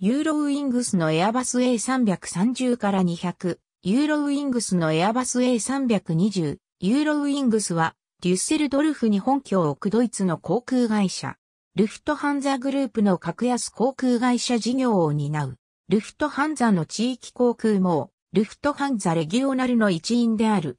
ユーロウイングスのエアバス A330 から200、ユーロウイングスのエアバス A320、ユーロウイングスは、デュッセルドルフに本拠を置くドイツの航空会社。ルフトハンザグループの格安航空会社事業を担う。ルフトハンザの地域航空網、ルフトハンザレギオナルの一員である。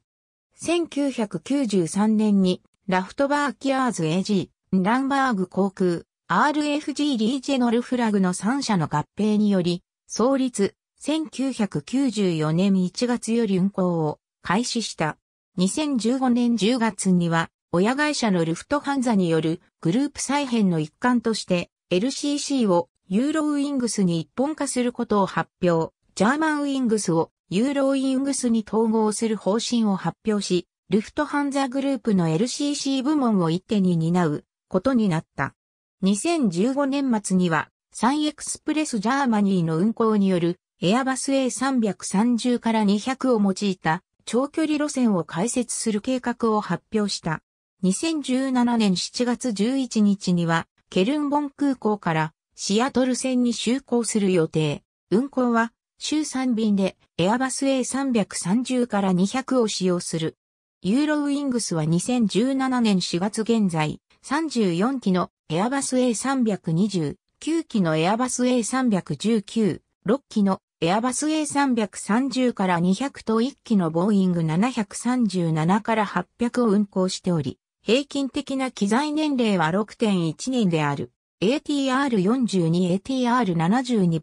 1993年に、ラフトバーキアーズ AG、ランバーグ航空、RFG リージェノルフラグの3社の合併により、創立、1994年1月より運行を開始した。2015年10月には、親会社のルフトハンザによるグループ再編の一環として、LCC をユーロウィングスに一本化することを発表、ジャーマンウィングスをユーロウィングスに統合する方針を発表し、ルフトハンザグループの LCC 部門を一手に担うことになった。2015年末には、サンエクスプレスジャーマニーの運行によるエアバス A330 から200を用いた長距離路線を開設する計画を発表した。2017年7月11日には、ケルンボン空港からシアトル線に就航する予定。運行は週3便でエアバス A330 から200を使用する。ユーロウィングスは2017年4月現在34機のエアバス A320、9機のエアバス A319、6機のエアバス A330 から200と1機のボーイング737から800を運行しており、平均的な機材年齢は6.1年である。ATR42、ATR72、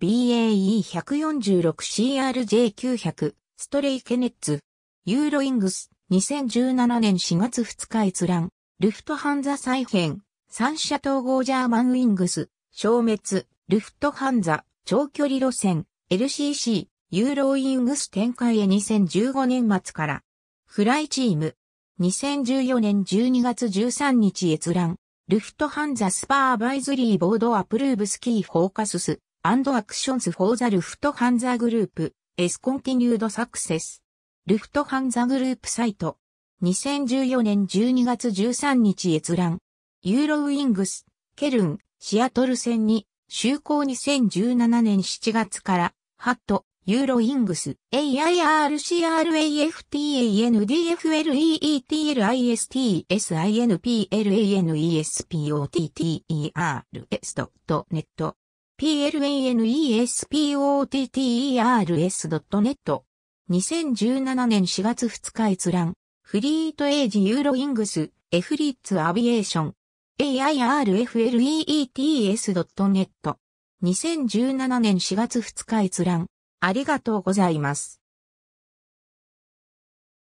BAE146、CRJ900、ストレイケネッツ、ユーロイングス、2017年4月2日閲覧、ルフトハンザ再編、三者統合ジャーマンウィングス、消滅、ルフトハンザ、長距離路線、LCC、ユーロウィングス展開へ2015年末から。フライチーム、2014年12月13日閲覧、ルフトハンザスパーバイズリーボードアプルーブスキーフォーカスス、アンドアクションズフォーザルフトハンザグループ、エスコンティニュードサクセス。ルフトハンザグループサイト。2014年12月13日閲覧。ユーロウィングス、ケルン、シアトル戦に、就航2017年7月から、ハット、ユーロウィングス、a i r c r a f t a n d f l e e t l i s t s i n p l a n e s p o t t e r s n e t planespotters.net 2017年4月2日閲覧フリートエイジユーロイングスエフリッツアビエーション airfleets.net。2017年4月2日閲覧。ありがとうございます。